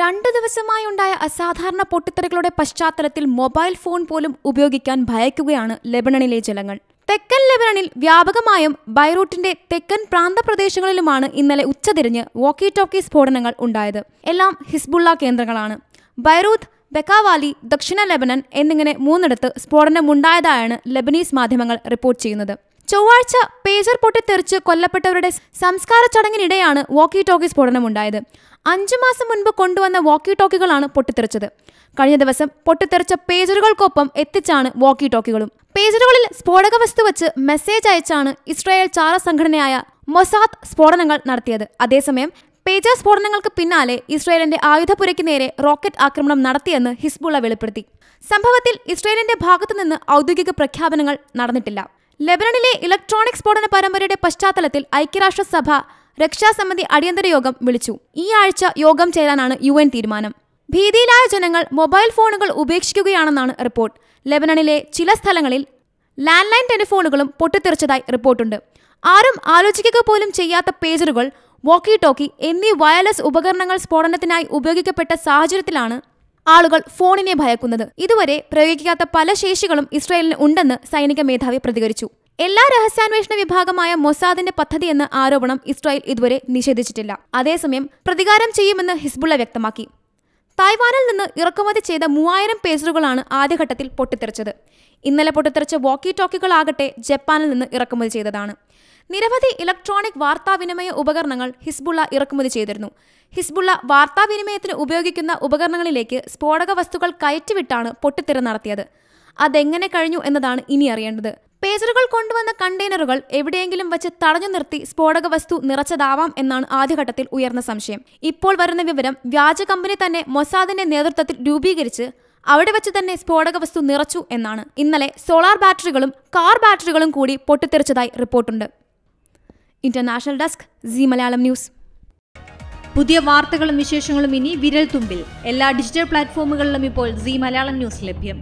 രണ്ടു ദിവസമായി ഉണ്ടായ അസാധാരണ പൊട്ടിത്തെറികളുടെ പശ്ചാത്തലത്തിൽ മൊബൈൽ ഫോൺ പോലും ഉപയോഗിക്കാൻ ഭയക്കുകയാണ് ലെബനണിലെ ജനങ്ങൾ തെക്കൻ ലെബനനിൽ വ്യാപകമായും ബൈറൂട്ടിന്റെ തെക്കൻ പ്രാന്തപ്രദേശങ്ങളിലുമാണ് ഇന്നലെ ഉച്ചതിരിഞ്ഞ് വോക്കി ടോക്കി സ്ഫോടനങ്ങൾ ഉണ്ടായത് എല്ലാം ഹിസ്ബുള്ള കേന്ദ്രങ്ങളാണ് ബൈറൂത്ത് ബെക്കാവാലി ദക്ഷിണ ലെബനൻ എന്നിങ്ങനെ മൂന്നിടത്ത് സ്ഫോടനമുണ്ടായതായാണ് ലെബനീസ് മാധ്യമങ്ങൾ റിപ്പോർട്ട് ചെയ്യുന്നത് ചൊവ്വാഴ്ച പേജർ പൊട്ടിത്തെറിച്ച് കൊല്ലപ്പെട്ടവരുടെ സംസ്കാര ചടങ്ങിനിടെയാണ് വാക്കി ടോക്കീസ് സ്ഫോടനമുണ്ടായത് അഞ്ചു മാസം മുൻപ് കൊണ്ടുവന്ന വാക്കി ടോക്കികളാണ് പൊട്ടിത്തെറിച്ചത് കഴിഞ്ഞ ദിവസം പൊട്ടിത്തെറിച്ച പേജറുകൾക്കൊപ്പം എത്തിച്ചാണ് വാക്കി ടോക്കികളും പേജറുകളിൽ സ്ഫോടക വസ്തു വെച്ച് മെസ്സേജ് അയച്ചാണ് ഇസ്രായേൽ ചാര സംഘടനയായ മൊസാദ് സ്ഫോടനങ്ങൾ നടത്തിയത് അതേസമയം പേജർ സ്ഫോടനങ്ങൾക്ക് പിന്നാലെ ഇസ്രായേലിന്റെ ആയുധപുരയ്ക്ക് നേരെ റോക്കറ്റ് ആക്രമണം നടത്തിയെന്ന് ഹിസ്ബുള്ള വെളിപ്പെടുത്തി സംഭവത്തിൽ ഇസ്രായേലിന്റെ ഭാഗത്തുനിന്ന് ഔദ്യോഗിക പ്രഖ്യാപനങ്ങൾ നടന്നിട്ടില്ല ലെബനണിലെ ഇലക്ട്രോണിക് സ്ഫോടന പരമ്പരയുടെ പശ്ചാത്തലത്തിൽ ഐക്യരാഷ്ട്രസഭ രക്ഷാസമിതി അടിയന്തര യോഗം വിളിച്ചു ഈ ആഴ്ച യോഗം ചേരാനാണ് യു എൻ തീരുമാനം ഭീതിയിലായ ജനങ്ങൾ മൊബൈൽ ഫോണുകൾ ഉപേക്ഷിക്കുകയാണെന്നാണ് റിപ്പോർട്ട് ലെബനണിലെ ചില സ്ഥലങ്ങളിൽ ലാൻഡ് ലൈൻ ടെലിഫോണുകളും പൊട്ടിത്തെറിച്ചതായി റിപ്പോർട്ടുണ്ട് ആരും ആലോചിക്കുക പോലും ചെയ്യാത്ത പേജറുകൾ വോക്കി ടോക്കി എന്നീ വയർലെസ് ഉപകരണങ്ങൾ സ്ഫോടനത്തിനായി ഉപയോഗിക്കപ്പെട്ട സാഹചര്യത്തിലാണ് ആളുകൾ ഫോണിനെ ഭയക്കുന്നത് ഇതുവരെ പ്രയോഗിക്കാത്ത പല ശേഷികളും ഇസ്രായേലിന് ഉണ്ടെന്ന് സൈനിക മേധാവി പ്രതികരിച്ചു എല്ലാ രഹസ്യാന്വേഷണ വിഭാഗമായ മൊസാദിന്റെ പദ്ധതിയെന്ന് ആരോപണം ഇസ്രായേൽ ഇതുവരെ നിഷേധിച്ചിട്ടില്ല അതേസമയം പ്രതികാരം ചെയ്യുമെന്ന് ഹിസ്ബുള്ള വ്യക്തമാക്കി തായ്വാനിൽ നിന്ന് ഇറക്കുമതി ചെയ്ത മൂവായിരം പേസറുകളാണ് ആദ്യഘട്ടത്തിൽ പൊട്ടിത്തെറിച്ചത് ഇന്നലെ പൊട്ടിത്തെറിച്ച വോക്കി ടോക്കികളാകട്ടെ ജപ്പാനിൽ നിന്ന് ഇറക്കുമതി ചെയ്തതാണ് നിരവധി ഇലക്ട്രോണിക് വാർത്താവിനിമയ ഉപകരണങ്ങൾ ഹിസ്ബുള്ള ഇറക്കുമതി ചെയ്തിരുന്നു ഹിസ്ബുള്ള വാർത്താവിനിമയത്തിന് ഉപയോഗിക്കുന്ന ഉപകരണങ്ങളിലേക്ക് സ്ഫോടക വസ്തുക്കൾ കയറ്റിവിട്ടാണ് പൊട്ടിത്തെറി നടത്തിയത് അതെങ്ങനെ കഴിഞ്ഞു എന്നതാണ് ഇനി അറിയേണ്ടത് പേസറുകൾ കൊണ്ടുവന്ന കണ്ടെയ്നറുകൾ എവിടെയെങ്കിലും വച്ച് തടഞ്ഞു നിർത്തി സ്ഫോടക വസ്തു നിറച്ചതാവാം എന്നാണ് ആദ്യഘട്ടത്തിൽ ഉയർന്ന സംശയം ഇപ്പോൾ വരുന്ന വിവരം വ്യാജ കമ്പനി തന്നെ മൊസാദിന്റെ നേതൃത്വത്തിൽ രൂപീകരിച്ച് അവിടെ വെച്ച് തന്നെ സ്ഫോടക വസ്തു നിറച്ചു എന്നാണ് ഇന്നലെ സോളാർ ബാറ്ററികളും കാർ ബാറ്ററികളും കൂടി പൊട്ടിത്തെറിച്ചതായി റിപ്പോർട്ടുണ്ട് international desk Zee Malayalam news പുതിയ വാർത്തകളും വിശേഷങ്ങളും ഇനി വിരൽ തുമ്പിൽ എല്ലാ ഡിജിറ്റൽ പ്ലാറ്റ്ഫോമുകളിലും ഇപ്പോൾ സി മലയാളം ന്യൂസ് ലഭ്യം